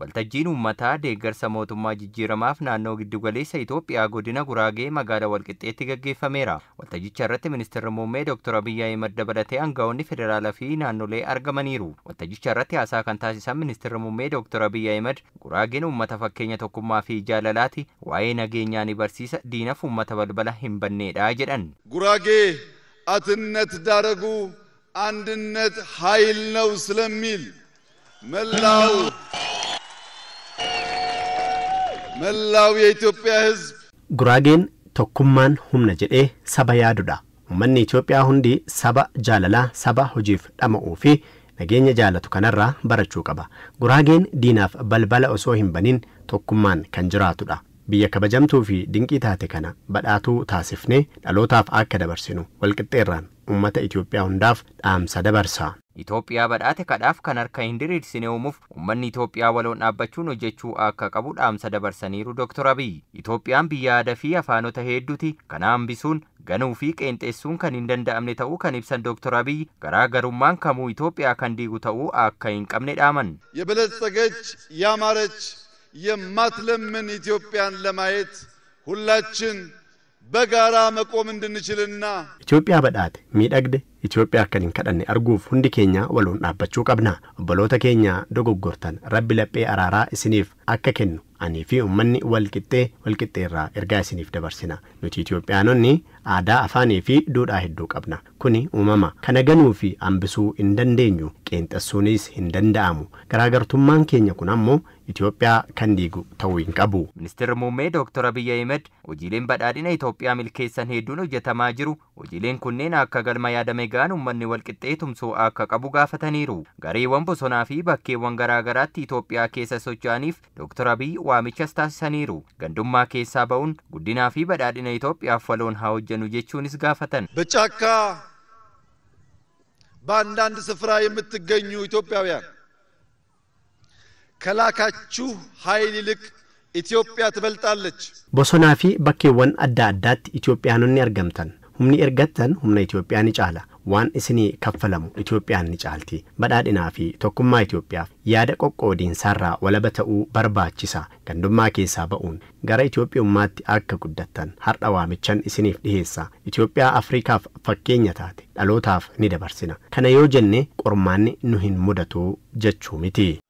Waltajjiin uummataa deeggarsa mootummaa jijjiiramaaf naannoo giddugaleessa Itoophiyaa godina Guraagee magaalaa Walqixxeetti gaggeeffameera. Waltajjicha irratti ministeerri muummee Dr. Abiyyi Ahmed dabalatee aangawoonni federaalaa fi naannolee argamaniiru. Waltajjicha irratti haasaa kan taasisan ministeerri muummee Dr. Abiyyi Ahmed Guraageen uummata fakkeenya tokkummaa fi jaalalaati waa'ee nageenyaa ni barsiisa diinaf uummata balbala hin banneedha jedhan. Guraagee አትነት daraguu አንድነት haayil ነው silamiil መላው መላው የኢትዮጵያ ህዝብ ጉራጌን ቶኩማን ሁምነ ጀዴ ሰባ ያዱዳ ኡመኒ ኢትዮጵያ ሁንዲ ሰባ ጃለላ ሰባ ሁጂፍ ዳመኡፊ ነገኘ ጃለቱ ከነራ በረቹ ቀባ ጉራጌን ዲናፍ በልበለ ኦሶ ሂንበኒን ቶኩማን ከንጅራቱዳ ብየ ከበጀምቱ ፊ ድንቂ ታቴ ከነ በዳቱ ታስፍኔ ዳሎታፍ አከ ደበርሲኑ ወልቅጤራን ኡመተ ኢትዮጵያ ሁንዳፍ ዳምሰ ደበርሳ Itoophiyaa badhaate kadhaaf kan harka hin diriirsine uumuuf uummanni Itoophiyaa waloon dhaabbachuun hojjechuu akka qabu dhaamsa dabarsaniiru Dr. Abiy. Itoophiyaan biyya aadaa fi afaanota hedduuti. Kana hambisuun ganuu fi qeenxeessuun kan hin danda'amne ta'uu kan ibsan Dr. Abiy garaa garummaan kamuu Itoophiyaa kan diigu ta'uu akka hin qabne dhaaman. የበለጸገች ያማረች የማትለምን ኢትዮጵያን ለማየት ሁላችን በጋራ መቆም እንድንችልና ኢትዮጵያ በዳት ሚደግድ ኢትዮጵያ ከኒን ከደኔ አርጉፍ ሁንዲ ኬኛ ወሎን ዳበችው ቀብና በሎተ ኬኛ ደጎጎርተን ረቢ ለጴ አራራ እስኒፍ አከ ኬኑ አኒፊ ኡመኒ ወልቅጤ ወልቅጤ እርጋ እስኒፍ ደበርሲና ኑቲ ኢትዮጵያኖኒ አዳ አፋኔ ፊ ዱዳ ሄዱ ቀብና ኩኒ ኡመማ ከነገኑ ፊ አንብሱ እንደንዴኙ ቄንጠሱኒስ እንደንዳአሙ ገራገርቱማን ኬኛ ኩናሞ ኢትዮጵያ ከንዲጉ ተውኝ ቀቡ ሚኒስትር ሙሜ ዶክተር አብይ አህመድ ሆጂሌን በዳድነ ኢትዮጵያ ሚልኬሰን ሄዱን ሆጀተማ ጅሩ ሆጂሌን ኩኔን አከ ገልማ ያደመጋን ኡመኒ ወልቅጤ ቱምሶ አከ ቀቡ ጋፈተኒሩ ገሬወን ቦሶናፊ በኬወን ገራገራት ኢትዮጵያ ኬሰ ዶክተር አብይ ዋሚቸስ ታሲሰኒሩ ገንዱማ ኬሳ ጉዲናፊ በዳድነ ኢትዮጵያ ፈሎን ሀወጀኑ ጀቹንስ ጋፈተን በጫካ በአንዳንድ ስፍራ የምትገኙ ኢትዮጵያውያን ከላካችሁ ኃይል ይልቅ ኢትዮጵያ ትበልጣለች። ቦሶናፊ በኬወን አዳ አዳት ኢትዮጵያኑን ያርገምተን ሁምኒ እርገተን ሁምነ ኢትዮጵያን ይጫለ ዋን እስኒ ከፈለሙ ኢትዮጵያን ይጫልቲ በዳድና ፊ ኢትዮጵያ ያደ ቆቆዲን ሰራ ወለበተኡ በርባችሳ ገንዱማ ኬሳ በኡን ገረ ኢትዮጵያማት አከ ጉደተን ሀርጠዋ ምቸን እስኒፍ ድሄሳ ኢትዮጵያ አፍሪካፍ ፈኬኘታት ጠሎታፍ ኒደበርሲና ከነዮ ጀኔ ቆርማኒ ኑሂን ሙደቱ ጀቹ